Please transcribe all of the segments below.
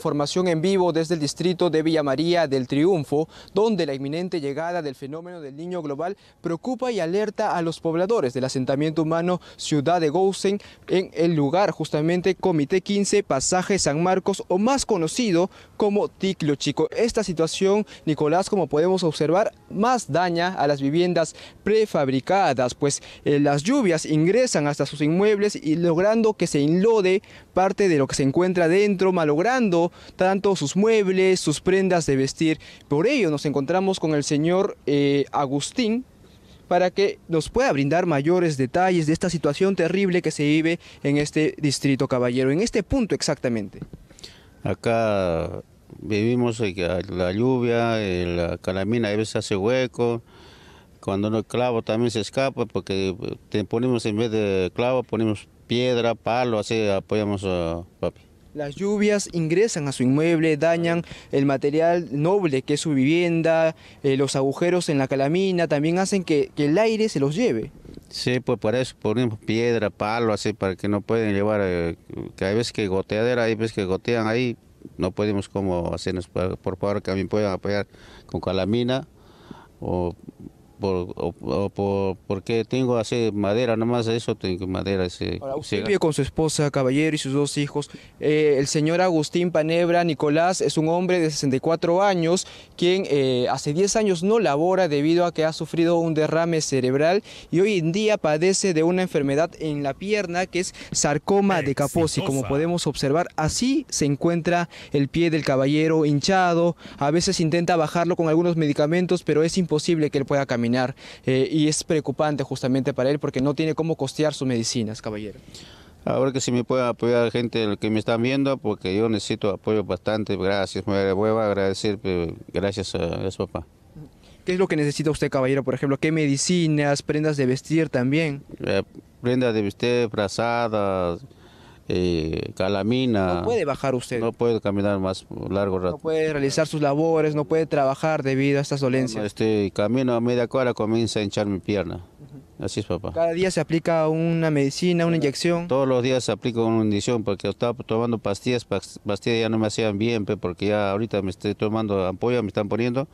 Información en vivo desde el distrito de Villa María del Triunfo, donde la inminente llegada del fenómeno del niño global preocupa y alerta a los pobladores del asentamiento humano Ciudad de Gousen, en el lugar justamente Comité 15 Pasaje San Marcos, o más conocido como Ticlo Chico. Esta situación, Nicolás, como podemos observar, más daña a las viviendas prefabricadas, pues eh, las lluvias ingresan hasta sus inmuebles y logrando que se inlode parte de lo que se encuentra dentro, malogrando tanto sus muebles, sus prendas de vestir. Por ello nos encontramos con el señor eh, Agustín para que nos pueda brindar mayores detalles de esta situación terrible que se vive en este distrito, caballero, en este punto exactamente. Acá vivimos eh, la lluvia, eh, la calamina a veces hace hueco, cuando no clavo también se escapa porque te ponemos en vez de clavo ponemos piedra, palo, así apoyamos a papi. Las lluvias ingresan a su inmueble, dañan el material noble que es su vivienda, eh, los agujeros en la calamina, también hacen que, el aire se los lleve. Sí, pues por eso ponemos piedra, palo, así, para que no pueden llevar, eh, que hay veces que goteadera, hay veces que gotean ahí, no podemos como hacernos, por favor, que también puedan apoyar con calamina o por, por, porque tengo así madera, más eso tengo madera. ese vive con su esposa, caballero y sus dos hijos. Eh, el señor Agustín Panebra Nicolás es un hombre de 64 años, quien eh, hace 10 años no labora debido a que ha sufrido un derrame cerebral y hoy en día padece de una enfermedad en la pierna que es sarcoma de Kaposi. Como podemos observar, así se encuentra el pie del caballero hinchado. A veces intenta bajarlo con algunos medicamentos, pero es imposible que él pueda caminar. Eh, y es preocupante justamente para él porque no tiene cómo costear sus medicinas, caballero. Ahora que si me puede apoyar gente que me están viendo, porque yo necesito apoyo bastante. Gracias, me voy a agradecer, gracias a su papá. ¿Qué es lo que necesita usted, caballero? Por ejemplo, ¿qué medicinas, prendas de vestir también? Eh, prendas de vestir, brazadas, eh, calamina. No puede bajar usted. No puede caminar más largo rato. No puede realizar sus labores, no puede trabajar debido a estas dolencias. Este camino a media cuadra comienza a hinchar mi pierna. Así es, papá. Cada día se aplica una medicina, una inyección. Todos los días se aplica una inyección porque estaba tomando pastillas, pastillas ya no me hacían bien, porque ya ahorita me estoy tomando ampolla, me están poniendo.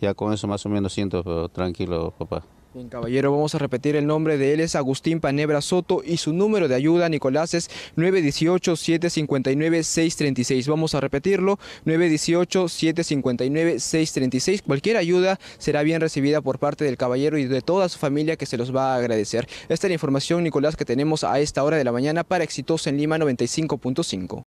Ya con eso más o menos siento tranquilo, papá. Bien, caballero, vamos a repetir el nombre de él es Agustín Panebra Soto y su número de ayuda, Nicolás, es 918-759-636. Vamos a repetirlo, 918-759-636. Cualquier ayuda será bien recibida por parte del caballero y de toda su familia que se los va a agradecer. Esta es la información, Nicolás, que tenemos a esta hora de la mañana para Exitosa en Lima 95.5.